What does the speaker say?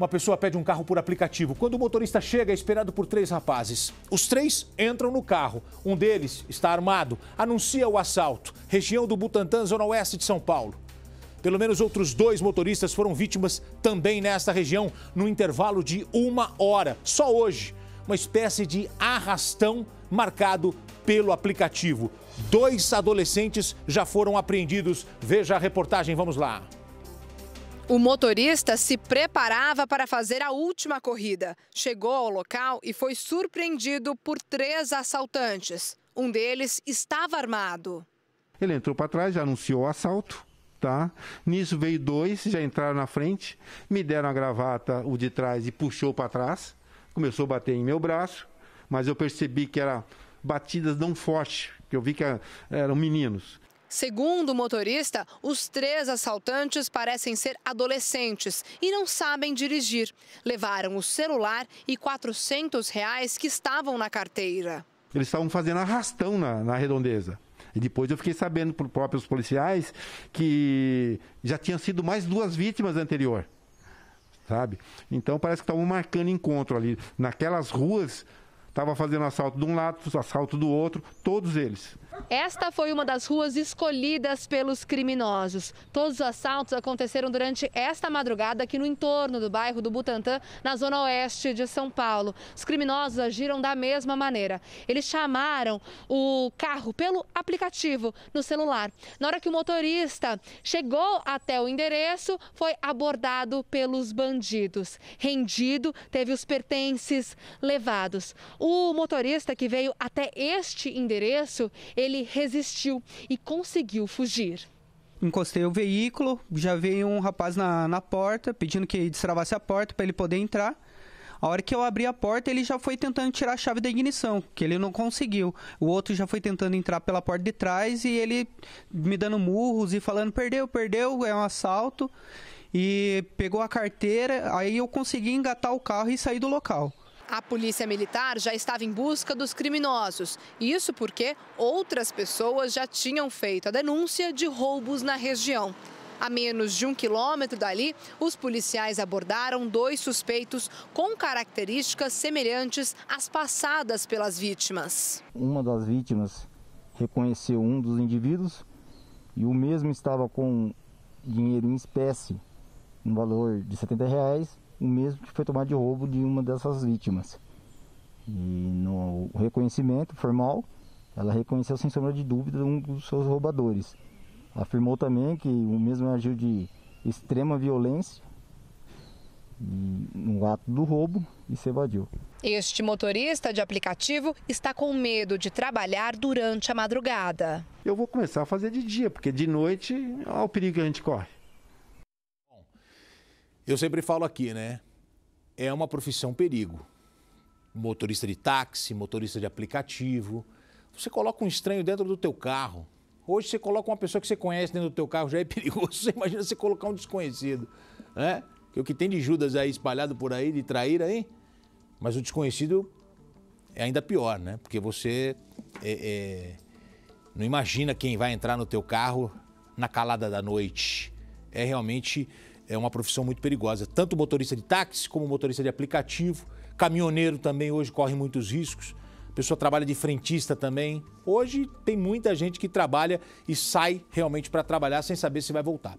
Uma pessoa pede um carro por aplicativo. Quando o motorista chega, é esperado por três rapazes. Os três entram no carro. Um deles está armado, anuncia o assalto. Região do Butantã, zona oeste de São Paulo. Pelo menos outros dois motoristas foram vítimas também nesta região, no intervalo de uma hora. Só hoje, uma espécie de arrastão marcado pelo aplicativo. Dois adolescentes já foram apreendidos. Veja a reportagem, vamos lá. O motorista se preparava para fazer a última corrida. Chegou ao local e foi surpreendido por três assaltantes. Um deles estava armado. Ele entrou para trás, já anunciou o assalto. Tá? Nisso veio dois, já entraram na frente, me deram a gravata, o de trás, e puxou para trás. Começou a bater em meu braço, mas eu percebi que era batidas não fortes, que eu vi que eram meninos. Segundo o motorista, os três assaltantes parecem ser adolescentes e não sabem dirigir. Levaram o celular e 400 reais que estavam na carteira. Eles estavam fazendo arrastão na, na redondeza. E depois eu fiquei sabendo por próprios policiais que já tinham sido mais duas vítimas anterior, sabe? Então parece que estavam marcando encontro ali naquelas ruas Estava fazendo assalto de um lado, assalto do outro, todos eles. Esta foi uma das ruas escolhidas pelos criminosos. Todos os assaltos aconteceram durante esta madrugada aqui no entorno do bairro do Butantã, na zona oeste de São Paulo. Os criminosos agiram da mesma maneira. Eles chamaram o carro pelo aplicativo no celular. Na hora que o motorista chegou até o endereço, foi abordado pelos bandidos. Rendido, teve os pertences levados. O motorista que veio até este endereço, ele resistiu e conseguiu fugir. Encostei o veículo, já veio um rapaz na, na porta pedindo que destravasse a porta para ele poder entrar. A hora que eu abri a porta, ele já foi tentando tirar a chave da ignição, que ele não conseguiu. O outro já foi tentando entrar pela porta de trás e ele me dando murros e falando: perdeu, perdeu, é um assalto. E pegou a carteira, aí eu consegui engatar o carro e sair do local. A polícia militar já estava em busca dos criminosos. Isso porque outras pessoas já tinham feito a denúncia de roubos na região. A menos de um quilômetro dali, os policiais abordaram dois suspeitos com características semelhantes às passadas pelas vítimas. Uma das vítimas reconheceu um dos indivíduos e o mesmo estava com dinheiro em espécie, no valor de 70 reais, o mesmo que foi tomado de roubo de uma dessas vítimas. E no reconhecimento formal, ela reconheceu sem sombra de dúvida um dos seus roubadores. Afirmou também que o mesmo agiu de extrema violência no ato do roubo e se evadiu. Este motorista de aplicativo está com medo de trabalhar durante a madrugada. Eu vou começar a fazer de dia, porque de noite, olha é o perigo que a gente corre. Eu sempre falo aqui, né? É uma profissão perigo. Motorista de táxi, motorista de aplicativo. Você coloca um estranho dentro do teu carro. Hoje você coloca uma pessoa que você conhece dentro do teu carro, já é perigoso. Você imagina você colocar um desconhecido, né? Que o que tem de Judas aí espalhado por aí, de trair aí. Mas o desconhecido é ainda pior, né? Porque você é, é, não imagina quem vai entrar no teu carro na calada da noite. É realmente é uma profissão muito perigosa. Tanto motorista de táxi como motorista de aplicativo. Caminhoneiro também hoje corre muitos riscos. A pessoa trabalha de frentista também. Hoje tem muita gente que trabalha e sai realmente para trabalhar sem saber se vai voltar.